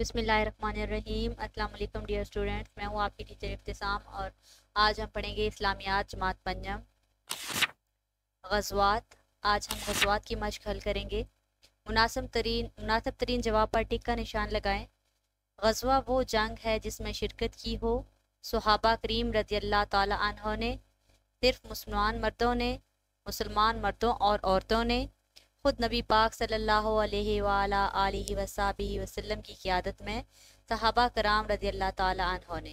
बसमीम अल्लाम dear students मैं हूँ आपकी टीचर इफ्तसाम और आज हम पढ़ेंगे इस्लामियात जमात पंजम गजवात आज हम गजवात की मशक हल करेंगे मुनासब तरीन मुनासब तरीन जवाब पर टिक का निशान लगाएं गजवा वो जंग है जिसमें शिरकत की हो सहाबा करीम रदी अल्लाह तहों ने सिर्फ मुसलमान मर्दों ने मुसलमान मर्दों और औरतों ने ख़ुद नबी पाक सल्लल्लाहु अलैहि वसाबी वसल्लम की क्यादत में सहाबा कराम रजी अल्लाह तहों ने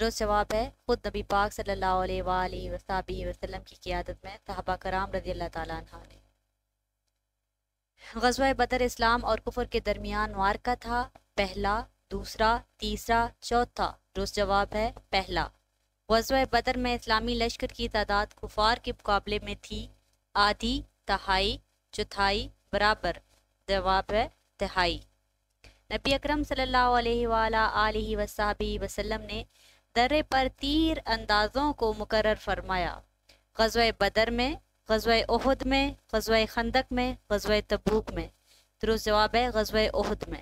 दुरुस्त जवाब है ख़ुद नबी पाक सल्लल्लाहु अलैहि वसाबी वसल्लम की क्यादत में सहाबा कराम रजी अल्लाह तहों ने गजवा बदर इस्लाम और कुफर के दरमियान वार का था पहला दूसरा तीसरा चौथा दुरुस्त जवाब है पहला गजवा बदर में इस्लामी लश्कर की तादाद कुफार के मुकाबले में थी आधी तहाई चौथाई बराबर जवाब है तहाई नबी अकरम सल्लल्लाहु अलैहि वसाबी वसल्लम ने दर्रे पर तीर अंदाज़ों को मुकर फरमाया गज़ बदर में गज़ उहद में गज़ खंदक में गज़ तबूक में दुरुस्त जवाब है गज़ ओहद में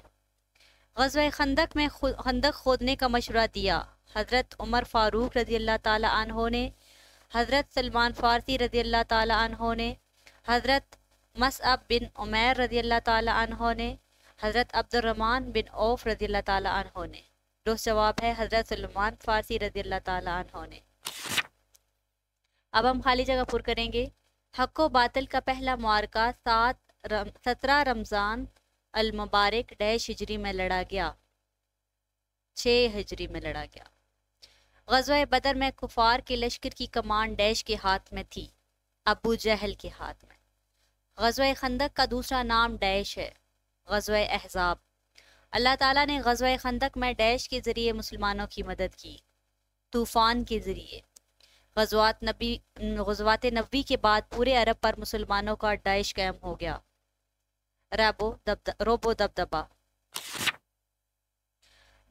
गज़ खंदक में खंदक खोदने का मशवरा दिया हज़रत उमर फ़ारूक रज़ी अल्लाह तहों ने हज़रत सलमान फ़ारसी रज़ी अल्लाह तहों ने हज़रत मसअब बिन उमैर रजी अल्लाह तहों ने हज़रत अब्दुलरहमान बिन औफ रजी अल्लाह तहों ने दो जवाब है हज़रत सलमान फ़ारसी रजी अल्लाह तहों ने अब हम खाली जगह पुर करेंगे हक व बातिल का पहला मारका सात रम, सत्रह रमज़ान अलमबारक डैश हिजरी में लड़ा गया छः हिजरी में लड़ा गया गजवा बदर में कुफार के लश्कर की कमान डैश के हाथ में थी अबू जहल के हाथ में गज़व खंदक का दूसरा नाम डैश है गज़व एहजाब अल्लाह ताला ने गज़व खंदक में डैश के ज़रिए मुसलमानों की मदद की तूफ़ान के ज़रिए गजवात नबी गजवात नबी के बाद पूरे अरब पर मुसलमानों का डैश कैम हो गया रबो दब रोबो दबदबा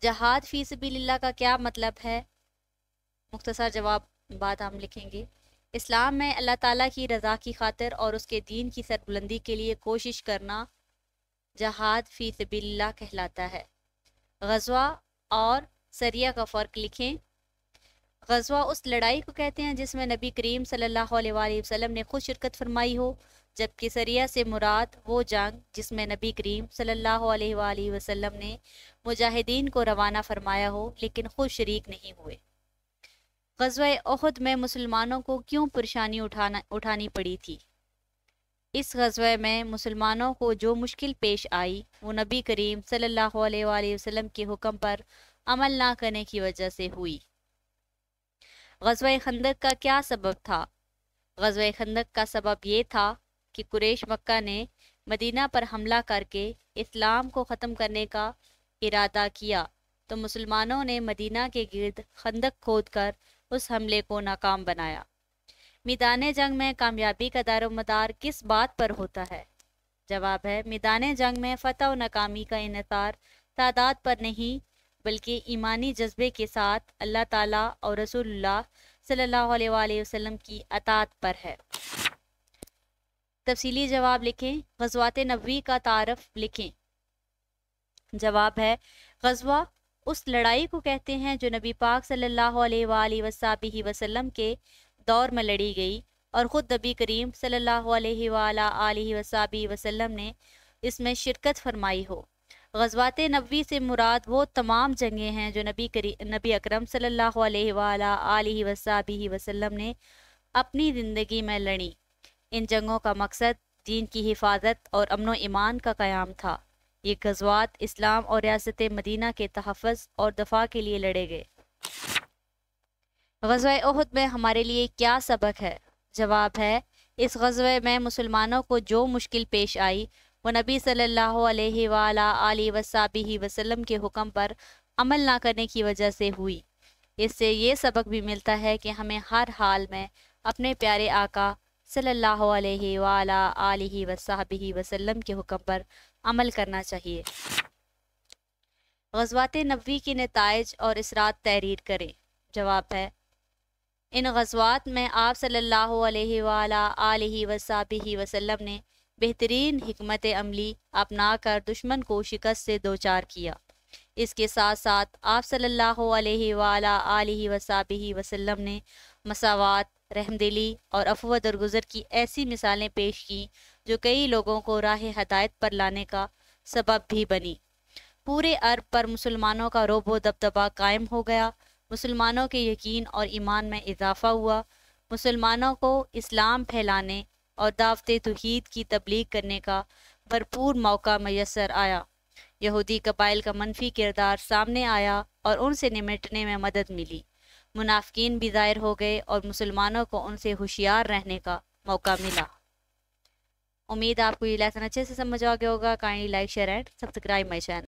जहाद फीसबिल्ला का क्या मतलब है मुख्तसर जवाब बाद हम लिखेंगे इस्लाम में अल्लाह ताला की रज़ा की खातिर और उसके दीन की सरबुलंदी के लिए कोशिश करना जहाद फ़ी सबिल्ला कहलाता है गजवा और सरिया का फ़र्क लिखें गजवा उस लड़ाई को कहते हैं जिसमें नबी करीम सल्लल्लाहु अलैहि वसल्लम ने खुद शिरकत फरमाई हो जबकि सरिया से मुराद वो जंग जिसमें नबी करीम सल्लल्लाहु अलैहि वसल्लम ने मुजाहिदीन को रवाना फरमाया हो लेकिन खुद शरीक नहीं हुए गजवा अहद में मुसलमानों को क्यों परेशानी उठाना उठानी पड़ी थी इस गजवा में मुसलमानों को जो मुश्किल पेश आई वो नबी करीम सल्लल्लाहु अलैहि वसल्लम के हुक्म पर अमल ना करने की वजह से हुई गजवा खंदक का क्या सबब था गजवा खंदक का सबब ये था कि कुरेश मक्का ने मदीना पर हमला करके इस्लाम को ख़त्म करने का इरादा किया तो मुसलमानों ने मदीना के गिर्द खंदक खोद कर उस हमले को नाकाम बनाया मैदान जंग में कामयाबी का दारोमदार किस बात पर होता है जवाब है मैदान जंग में फतह व नाकामी का इनतार तादाद पर नहीं बल्कि ईमानी जज्बे के साथ अल्लाह ताला और रसूलुल्लाह सल्लल्लाहु अलैहि वसल्लम की अतात पर है तफसीली जवाब लिखें गजवात नबी का तारफ लिखें जवाब है गजवा उस लड़ाई को कहते हैं जो नबी पाक सल्लल्लाहु अलैहि वसल्लम वसल्लम के दौर में लड़ी गई और ख़ुद नबी करीम सल्लल्लाहु अलैहि वसल्लम ने इसमें शिरकत फरमाई हो गजवात नबी से मुराद वो तमाम जंगें हैं जो नबी करी नबी अक्रम सल्लल्लाहु अलैहि वसलम ने अपनी ज़िंदगी में लड़ी इन जंगों का मकसद दीन की हिफाजत और अमन ईमान का क़्याम था ये गजवात इस्लाम और रियासत मदीना के तहफ़ और दफा के लिए लड़े गए गजब अहद में हमारे लिए क्या सबक है जवाब है इस गजब में मुसलमानों को जो मुश्किल पेश आई वो नबी सल्लल्लाहु अलैहि सल्ला वसाबी वसल्लम के हुक्म पर अमल ना करने की वजह से हुई इससे ये सबक भी मिलता है कि हमें हर हाल में अपने प्यारे आका सल्ला वसाबी वसलम के हुक्म पर अमल करना चाहिए गजवात नबी के नतज और इसरात तहरीर करें जवाब है इन गजवात में आप सल्ला वसाबी वसलम ने बेहतरीन हमत अमली अपना कर दुश्मन को शिकस्त से दो चार किया इसके साथ साथ आप सल्लल्लाहु अलैहि वाला वसल्लम ने मसावत रहमदिली और अफवा दरगुजर की ऐसी मिसालें पेश की जो कई लोगों को राह हदायत पर लाने का सबब भी बनी पूरे अरब पर मुसलमानों का रोबो दबदबा कायम हो गया मुसलमानों के यकीन और ईमान में इजाफा हुआ मुसलमानों को इस्लाम फैलाने और दावत तोहद की तबलीग करने का भरपूर मौका मैसर आया यहूदी कबाइल का मनफी किरदार सामने आया और उनसे निमटने में मदद मिली मुनाफिन भी ज़ाहिर हो गए और मुसलमानों को उनसे होशियार रहने का मौका मिला उम्मीद आपको ये लेसन अच्छे से समझ आ गया होगा kindly like share and subscribe my channel